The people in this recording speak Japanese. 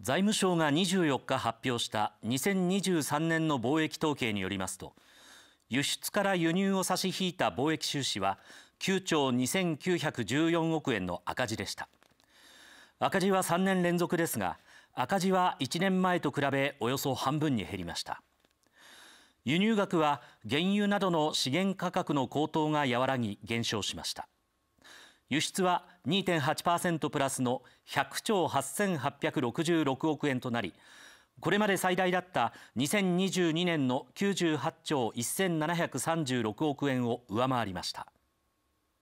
財務省が24日発表した2023年の貿易統計によりますと輸出から輸入を差し引いた貿易収支は9兆2914億円の赤字でした赤字は3年連続ですが赤字は1年前と比べおよそ半分に減りました輸入額は原油などの資源価格の高騰が和らぎ減少しました輸出は2.8%プラスの100兆8866億円となりこれまで最大だった2022年の98兆1736億円を上回りました